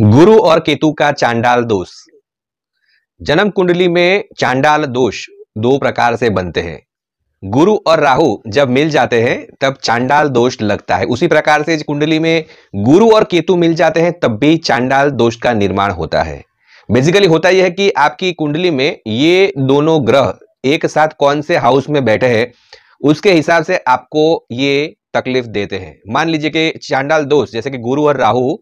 गुरु और केतु का चांडाल दोष जन्म कुंडली में चांडाल दोष दो प्रकार से बनते हैं गुरु और राहु जब मिल जाते हैं तब चांडाल दोष लगता है उसी प्रकार से कुंडली में गुरु और केतु मिल जाते हैं तब भी चांडाल दोष का निर्माण होता है बेसिकली होता यह है कि आपकी कुंडली में ये दोनों ग्रह एक साथ कौन से हाउस में बैठे हैं उसके हिसाब से आपको ये तकलीफ देते हैं मान लीजिए कि चांडाल दोष जैसे कि गुरु और राहु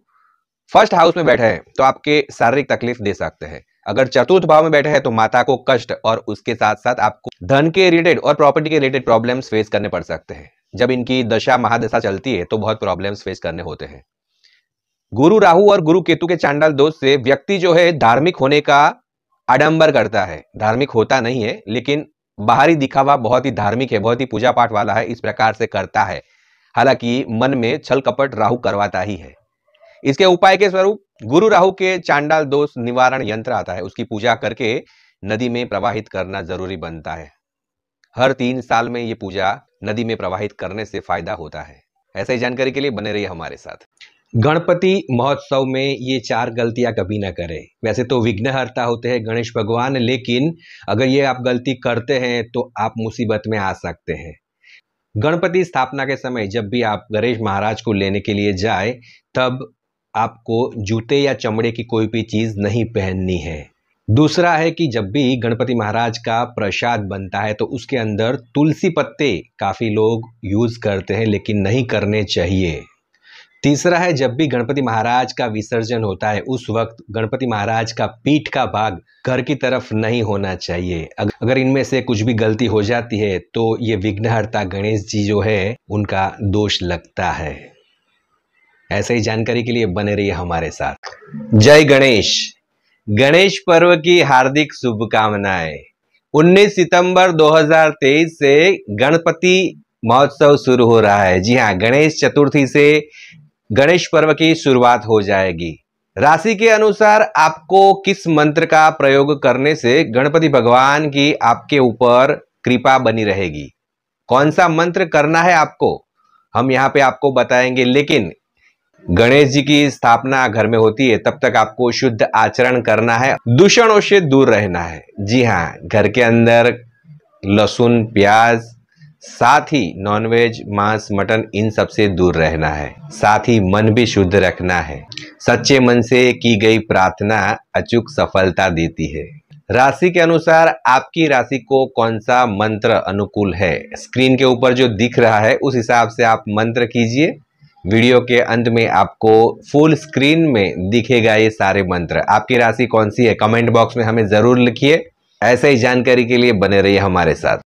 फर्स्ट हाउस में बैठे हैं तो आपके शारीरिक तकलीफ दे सकते हैं अगर चतुर्थ भाव में बैठे हैं तो माता को कष्ट और उसके साथ साथ आपको धन के रिलेटेड और प्रॉपर्टी के रिलेटेड प्रॉब्लम्स फेस करने पड़ सकते हैं जब इनकी दशा महादशा चलती है तो बहुत प्रॉब्लम्स फेस करने होते हैं गुरु राहु और गुरु केतु के चांडाल दोष से व्यक्ति जो है धार्मिक होने का आडंबर करता है धार्मिक होता नहीं है लेकिन बाहरी दिखावा बहुत ही धार्मिक है बहुत ही पूजा पाठ वाला है इस प्रकार से करता है हालांकि मन में छल कपट राहु करवाता ही है इसके उपाय के स्वरूप गुरु राहु के चांडाल दोष निवारण यंत्र आता है उसकी पूजा करके नदी में प्रवाहित करना जरूरी बनता है हर तीन साल में ये पूजा नदी में प्रवाहित करने से फायदा होता है ऐसे ही जानकारी के लिए बने रहिए हमारे साथ गणपति महोत्सव में ये चार गलतियां कभी ना करें वैसे तो विघ्नहर्ता होते हैं गणेश भगवान लेकिन अगर ये आप गलती करते हैं तो आप मुसीबत में आ सकते हैं गणपति स्थापना के समय जब भी आप गणेश महाराज को लेने के लिए जाए तब आपको जूते या चमड़े की कोई भी चीज़ नहीं पहननी है दूसरा है कि जब भी गणपति महाराज का प्रसाद बनता है तो उसके अंदर तुलसी पत्ते काफ़ी लोग यूज़ करते हैं लेकिन नहीं करने चाहिए तीसरा है जब भी गणपति महाराज का विसर्जन होता है उस वक्त गणपति महाराज का पीठ का भाग घर की तरफ नहीं होना चाहिए अगर इनमें से कुछ भी गलती हो जाती है तो ये विघ्नहर्ता गणेश जी जो है उनका दोष लगता है ऐसे ही जानकारी के लिए बने रहिए हमारे साथ जय गणेश गणेश पर्व की हार्दिक शुभकामनाएं 19 सितंबर 2023 से गणपति महोत्सव शुरू हो रहा है जी हाँ गणेश चतुर्थी से गणेश पर्व की शुरुआत हो जाएगी राशि के अनुसार आपको किस मंत्र का प्रयोग करने से गणपति भगवान की आपके ऊपर कृपा बनी रहेगी कौन सा मंत्र करना है आपको हम यहाँ पे आपको बताएंगे लेकिन गणेश जी की स्थापना घर में होती है तब तक आपको शुद्ध आचरण करना है दूषणों से दूर रहना है जी हाँ घर के अंदर लहसुन प्याज साथ ही नॉनवेज मांस मटन इन सब से दूर रहना है साथ ही मन भी शुद्ध रखना है सच्चे मन से की गई प्रार्थना अचूक सफलता देती है राशि के अनुसार आपकी राशि को कौन सा मंत्र अनुकूल है स्क्रीन के ऊपर जो दिख रहा है उस हिसाब से आप मंत्र कीजिए वीडियो के अंत में आपको फुल स्क्रीन में दिखेगा ये सारे मंत्र आपकी राशि कौन सी है कमेंट बॉक्स में हमें ज़रूर लिखिए ऐसे ही जानकारी के लिए बने रहिए हमारे साथ